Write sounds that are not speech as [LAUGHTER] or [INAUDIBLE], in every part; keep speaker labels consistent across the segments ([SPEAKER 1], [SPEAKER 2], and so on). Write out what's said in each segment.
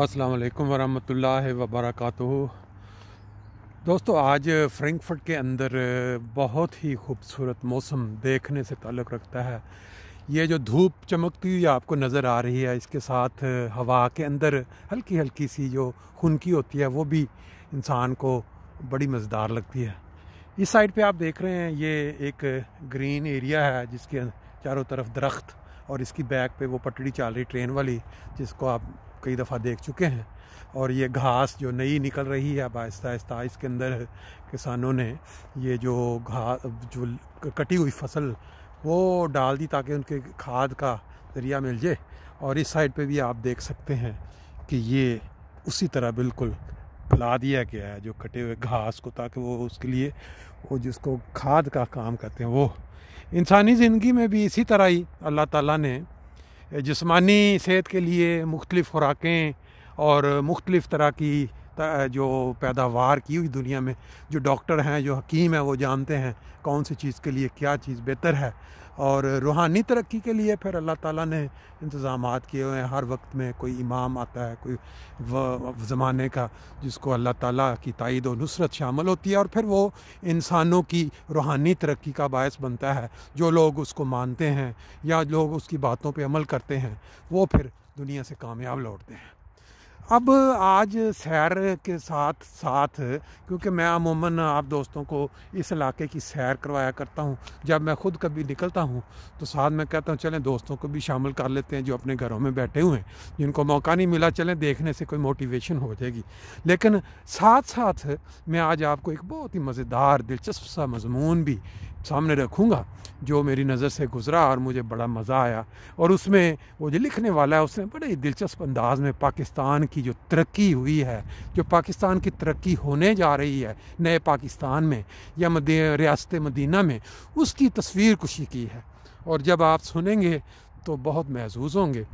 [SPEAKER 1] अस्सलाम वरहमतुल्लाहि वबरकatuहू दोस्तों आज फ्रैंकफर्ट के अंदर बहुत ही खूबसूरत मौसम देखने से ताल्लुक़ रखता है ये जो धूप चमकती हुई आपको नज़र आ रही है इसके साथ हवा के अंदर हल्की हल्की सी जो खुनकी होती है वो भी इंसान को बड़ी मज़ेदार लगती है इस साइड पे आप देख रहे हैं ये एक ग्रीन एरिया है जिसके चारों तरफ दरख्त और इसकी बैक पे वो पटड़ी चल रही ट्रेन वाली जिसको आप कई दफ़ा देख चुके हैं और ये घास जो नई निकल रही है अब आहिस्ता आहिस्ता इसके अंदर किसानों ने ये जो घास जो कटी हुई फसल वो डाल दी ताकि उनके खाद का ज़रिया मिल जाए और इस साइड पे भी आप देख सकते हैं कि ये उसी तरह बिल्कुल फैला दिया गया है जो कटे हुए घास को ताकि वो उसके लिए वो जिसको खाद का काम करते हैं वो इंसानी ज़िंदगी में भी इसी तरह ही अल्लाह ताला ने जिसमानी सेहत के लिए मुख्तलिफ़ खुराकें और मुख्तलिफ़ तरह की जो पैदावार की हुई दुनिया में जो डॉक्टर हैं जो हकीम हैं वो जानते हैं कौन सी चीज़ के लिए क्या चीज़ बेहतर है और रूहानी तरक्की के लिए फिर अल्लाह ताला ने इंतज़ाम किए हुए हैं हर वक्त में कोई इमाम आता है कोई ज़माने का जिसको अल्लाह ताला की तइद और नुसरत शामिल होती है और फिर वो इंसानों की रूहानी तरक्की का बायस बनता है जो लोग उसको मानते हैं या लोग उसकी बातों पर अमल करते हैं वो फिर दुनिया से कामयाब लौटते हैं अब आज सैर के साथ साथ क्योंकि मैं अमूमन आप दोस्तों को इस इलाके की सैर करवाया करता हूँ जब मैं ख़ुद कभी निकलता हूँ तो साथ में कहता हूँ चलें दोस्तों को भी शामिल कर लेते हैं जो अपने घरों में बैठे हुए हैं जिनको मौका नहीं मिला चलें देखने से कोई मोटिवेशन हो जाएगी लेकिन साथ साथ मैं आज आपको एक बहुत ही मज़ेदार दिलचस्प सा मजमून भी सामने रखूँगा जो मेरी नज़र से गुज़रा और मुझे बड़ा मज़ा आया और उसमें वो जो लिखने वाला है उसने बड़े दिलचस्प अंदाज में पाकिस्तान की जो तरक्की हुई है जो पाकिस्तान की तरक्की होने जा रही है नए पाकिस्तान में या मदी रियासत मदीना में उसकी तस्वीर कुशी की है और जब आप सुनेंगे तो बहुत महजूज़ होंगे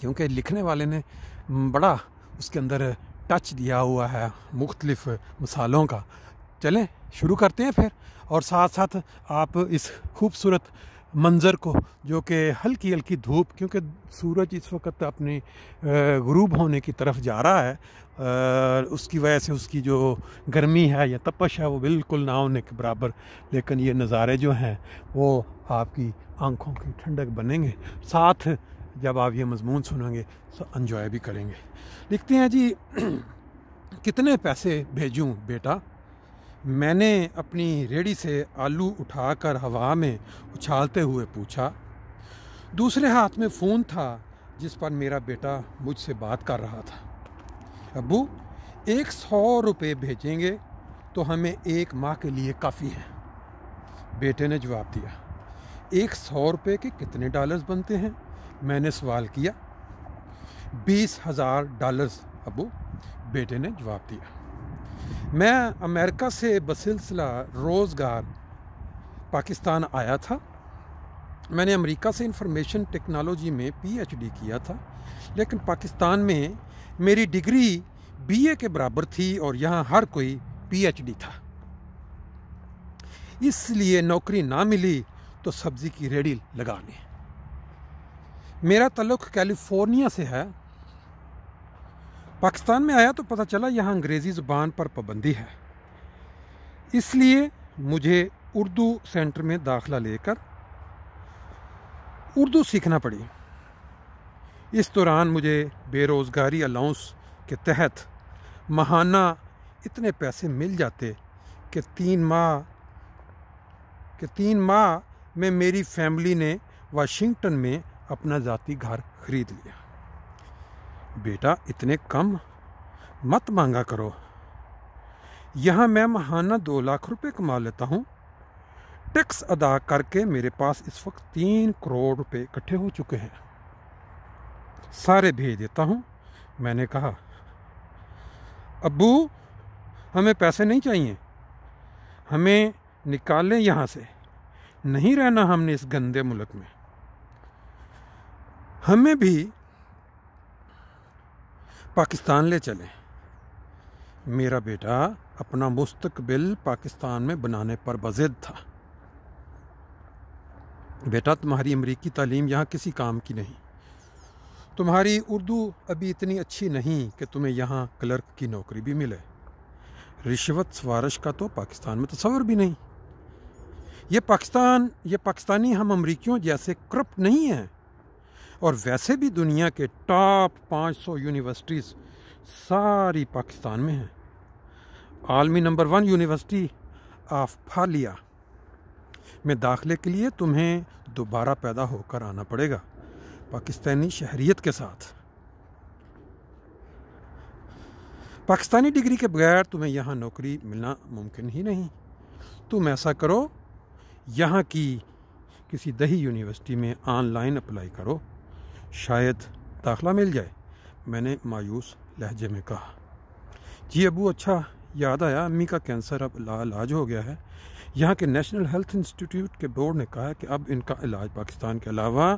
[SPEAKER 1] क्योंकि लिखने वाले ने बड़ा उसके अंदर टच दिया हुआ है मुख्तलफ मसालों का चलें शुरू करते हैं फिर और साथ साथ आप इस खूबसूरत मंज़र को जो कि हल्की हल्की धूप क्योंकि सूरज इस वक्त अपने गुरूब होने की तरफ जा रहा है उसकी वजह से उसकी जो गर्मी है या तपश है वो बिल्कुल ना होने के बराबर लेकिन ये नज़ारे जो हैं वो आपकी आंखों की ठंडक बनेंगे साथ जब आप ये मजमून सुनेंगे तो इन्जॉय भी करेंगे लिखते हैं जी [CLEARS THROAT] कितने पैसे भेजूँ बेटा मैंने अपनी रेडी से आलू उठाकर हवा में उछालते हुए पूछा दूसरे हाथ में फ़ोन था जिस पर मेरा बेटा मुझसे बात कर रहा था अबू एक सौ रुपये भेजेंगे तो हमें एक माह के लिए काफ़ी है बेटे ने जवाब दिया एक सौ रुपये के कितने डॉलर्स बनते हैं मैंने सवाल किया बीस हज़ार डॉलर्स अबू बेटे ने जवाब दिया मैं अमेरिका से बसिलसिला रोज़गार पाकिस्तान आया था मैंने अमेरिका से इंफॉर्मेशन टेक्नोलॉजी में पीएचडी किया था लेकिन पाकिस्तान में मेरी डिग्री बीए के बराबर थी और यहाँ हर कोई पीएचडी था इसलिए नौकरी ना मिली तो सब्ज़ी की रेडी लगा लें मेरा तल्लक कैलिफ़ोर्निया से है पाकिस्तान में आया तो पता चला यहाँ अंग्रेज़ी ज़ुबान पर पाबंदी है इसलिए मुझे उर्दू सेंटर में दाखला लेकर उर्दू सीखना पड़ी इस दौरान मुझे बेरोज़गारी अलाउंस के तहत महाना इतने पैसे मिल जाते कि तीन माह कि तीन माह में मेरी फैमिली ने वाशिंगटन में अपना ज़ाती घर ख़रीद लिया बेटा इतने कम मत मांगा करो यहाँ मैं महाना दो लाख रुपए कमा लेता हूँ टैक्स अदा करके मेरे पास इस वक्त तीन करोड़ रुपए इकट्ठे हो चुके हैं सारे भेज देता हूँ मैंने कहा अबू हमें पैसे नहीं चाहिए हमें निकालें यहाँ से नहीं रहना हमने इस गंदे मुल्क में हमें भी पाकिस्तान ले चलें मेरा बेटा अपना मुस्तकबिल पाकिस्तान में बनाने पर बजिद था बेटा तुम्हारी अमरीकी तालीम यहाँ किसी काम की नहीं तुम्हारी उर्दू अभी इतनी अच्छी नहीं कि तुम्हें यहाँ क्लर्क की नौकरी भी मिले रिश्वत सवारश का तो पाकिस्तान में तस्वर भी नहीं ये पाकिस्तान ये पाकिस्तानी हम अमरीकियों जैसे करप्ट नहीं हैं और वैसे भी दुनिया के टॉप 500 यूनिवर्सिटीज़ सारी पाकिस्तान में हैं आलमी नंबर वन यूनिवर्सिटी ऑफ फालिया में दाखिले के लिए तुम्हें दोबारा पैदा होकर आना पड़ेगा पाकिस्तानी शहरीत के साथ पाकिस्तानी डिग्री के बगैर तुम्हें यहाँ नौकरी मिलना मुमकिन ही नहीं तुम ऐसा करो यहाँ की किसी दही यूनिवर्सिटी में ऑनलाइन अप्लाई करो शायद दाखला मिल जाए मैंने मायूस लहजे में कहा जी अबू अच्छा याद आया अम्मी का कैंसर अब लाज हो गया है यहाँ के नेशनल हेल्थ इंस्टीट्यूट के बोर्ड ने कहा कि अब इनका इलाज पाकिस्तान के अलावा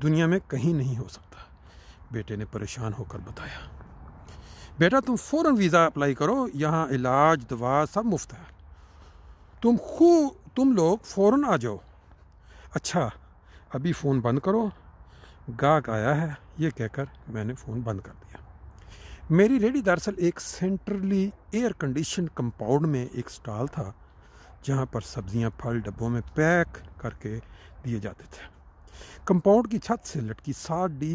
[SPEAKER 1] दुनिया में कहीं नहीं हो सकता बेटे ने परेशान होकर बताया बेटा तुम फ़ौर वीज़ा अप्लाई करो यहाँ इलाज दवा सब मुफ्त है तुम खूब तुम लोग फ़ौर आ जाओ अच्छा अभी फ़ोन बंद करो गाहक आया है ये कहकर मैंने फ़ोन बंद कर दिया मेरी रेडी दरअसल एक सेंट्रली एयर कंडीशन कंपाउंड में एक स्टॉल था जहाँ पर सब्जियाँ फल डब्बों में पैक करके दिए जाते थे कंपाउंड की छत से लटकी सात डी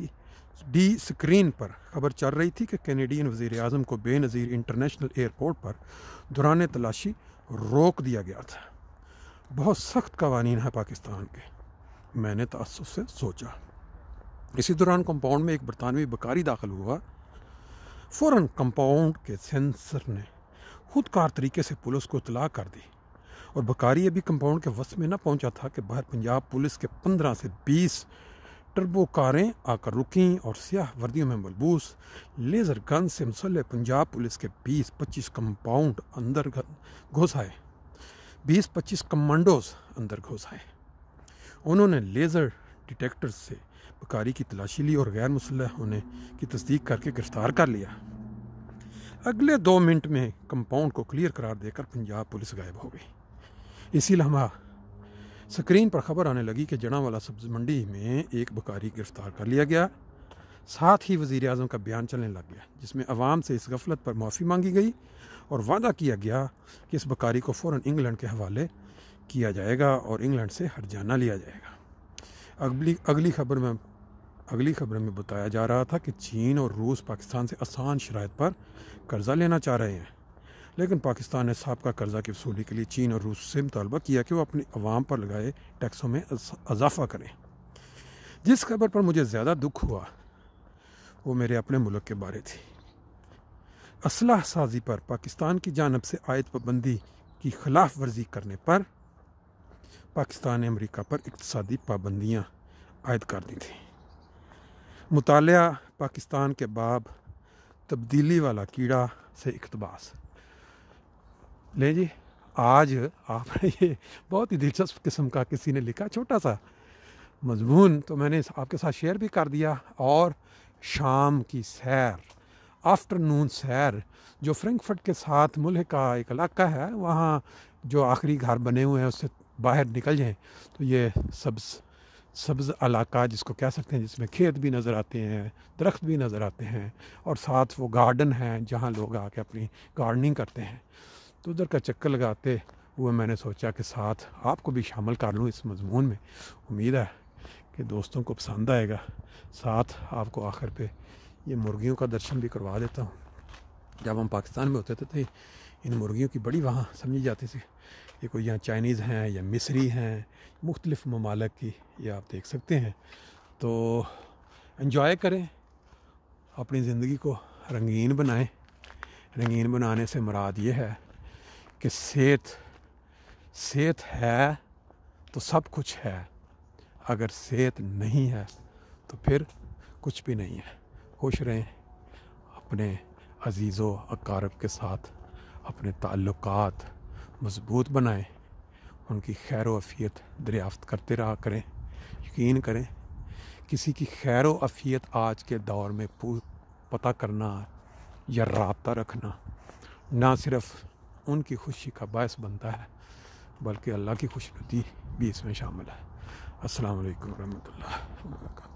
[SPEAKER 1] डी स्क्रीन पर खबर चल रही थी कि कैनेडियन वजीर अजम को बेनज़ीर इंटरनेशनल एयरपोर्ट पर दौरान तलाशी रोक दिया गया था बहुत सख्त कवानीन है पाकिस्तान के मैंने तसुब से सोचा इसी दौरान कंपाउंड में एक बरतानवी बकारी दाखिल हुआ फ़ौर कंपाउंड के सेंसर ने खुदकार तरीके से पुलिस को इतला कर दी और बकारी अभी कंपाउंड के वस में न पहुंचा था कि बाहर पंजाब पुलिस के पंद्रह से बीस टर्बो कारें आकर रुकी और सियाह वर्दियों में मलबूस लेज़र गन से मुसल पंजाब पुलिस के बीस पच्चीस कंपाउंड अंदर घुस आए बीस पच्चीस कमांडोज अंदर घुस आए उन्होंने लेज़र डिटेक्टर से बकारी की तलाशी ली और गैर मुसलह होने की तस्दीक करके गिरफ्तार कर लिया अगले दो मिनट में कंपाउंड को क्लियर करार देकर पंजाब पुलिस गायब हो गई इसी लम्हा स्क्रीन पर खबर आने लगी कि जड़ावाला सब्ज मंडी में एक बकारी गिरफ्तार कर लिया गया साथ ही वजीर अजम का बयान चलने लग गया जिसमें आवाम से इस गफलत पर माफ़ी मांगी गई और वादा किया गया कि इस बकारी को फ़ौर इंग्लैंड के हवाले किया जाएगा और इंग्लैंड से हर जाना लिया जाएगा अगली अगली खबर में अगली खबर में बताया जा रहा था कि चीन और रूस पाकिस्तान से आसान शरात पर कर्ज़ा लेना चाह रहे हैं लेकिन पाकिस्तान ने सबका कर्जा की वसूली के लिए चीन और रूस से मुतालबा किया कि वह अपने अवाम पर लगाए टैक्सों में इजाफा करें जिस खबर पर मुझे ज़्यादा दुख हुआ वो मेरे अपने मुल्क के बारे थी असलाह साजी पर पाकिस्तान की जानब से आयद पाबंदी की खिलाफ वर्जी करने पर पाकिस्तान ने अमरीका पर इकतदी पाबंदियाँ आयद कर दी थी मुताल पाकिस्तान के बाब तब्दीली वाला कीड़ा से इकतबास ले जी आज आपने ये बहुत ही दिलचस्प किस्म का किसी ने लिखा छोटा सा मजमून तो मैंने आपके साथ शेयर भी कर दिया और शाम की सैर आफ्टरनून सैर जो फ्रैंकफर्ट के साथ मुल्क का एक इलाका है वहाँ जो आखिरी घर बने हुए हैं उससे बाहर निकल जाएं तो ये सब्ज़ सब्ज़ इलाका जिसको कह सकते हैं जिसमें खेत भी नज़र आते हैं दरख्त भी नज़र आते हैं और साथ वो गार्डन हैं जहाँ लोग आके अपनी गार्डनिंग करते हैं तो उधर का चक्कर लगाते हुए मैंने सोचा कि साथ आपको भी शामिल कर लूँ इस मजमून में उम्मीद है कि दोस्तों को पसंद आएगा साथ आपको आखिर पे ये मुर्गियों का दर्शन भी करवा देता हूँ जब हम पाकिस्तान में होते थे तो इन मुर्गियों की बड़ी वहाँ समझी जाती थी ये कोई यहाँ चाइनीज़ हैं या मिस्री हैं मुख्तलिफ़ ममालक की ये आप देख सकते हैं तो इन्जॉय करें अपनी ज़िंदगी को रंगीन बनाएं रंगीन बनाने से मुराद ये है कि सेहत सेहत है तो सब कुछ है अगर सेहत नहीं है तो फिर कुछ भी नहीं है खुश रहें अपने अजीज़ों अकारब के साथ अपने ताल्लुक मजबूत बनाएं उनकी खैर वफ़ीत दरियाफ़त करते रहा करें यकीन करें किसी की खैर वफ़ीत आज के दौर में पता करना या रबता रखना ना सिर्फ उनकी खुशी का बायस बनता है बल्कि अल्लाह की खुशनुदी भी इसमें शामिल है असलकम वरम्ला वर्का